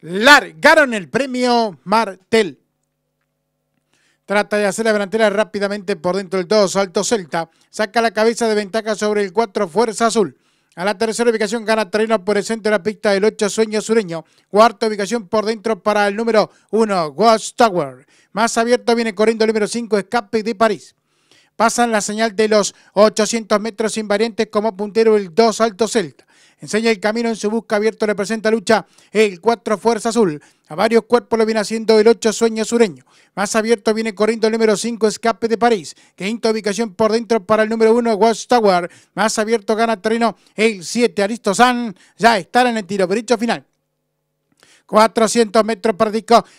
largaron el premio Martel. Trata de hacer la delantera rápidamente por dentro del 2, alto Celta. Saca la cabeza de ventaja sobre el 4 Fuerza Azul. A la tercera ubicación gana terreno por el centro de la pista del 8 Sueño Sureño. Cuarta ubicación por dentro para el número 1 Watch Tower. Más abierto viene corriendo el número 5 Escape de París. Pasan la señal de los 800 metros invariantes como puntero el 2 Alto Celta enseña el camino en su busca abierto, representa lucha el 4 Fuerza Azul. A varios cuerpos lo viene haciendo el 8 Sueño Sureño. Más abierto viene corriendo el número 5 Escape de París. Quinta ubicación por dentro para el número 1 Watchtower. Más abierto gana terreno el 7 San. Ya estará en el tiro derecho final. 400 metros por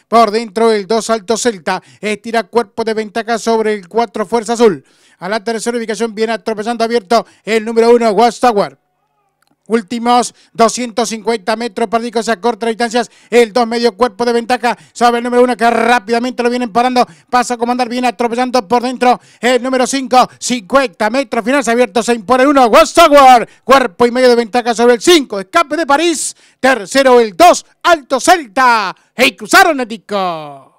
por dentro el 2 Alto Celta, estira cuerpo de ventaja sobre el 4 Fuerza Azul. A la tercera ubicación viene atropellando abierto el número 1 Watchtower. Últimos 250 metros perdidos a cortas distancias. El 2 medio cuerpo de ventaja sobre el número 1 que rápidamente lo vienen parando. Pasa a comandar, viene atropellando por dentro el número 5. 50 metros finales abierto, Se impone el 1. Westward. Cuerpo y medio de ventaja sobre el 5. Escape de París. Tercero el 2. Alto Celta. He cruzaron el disco.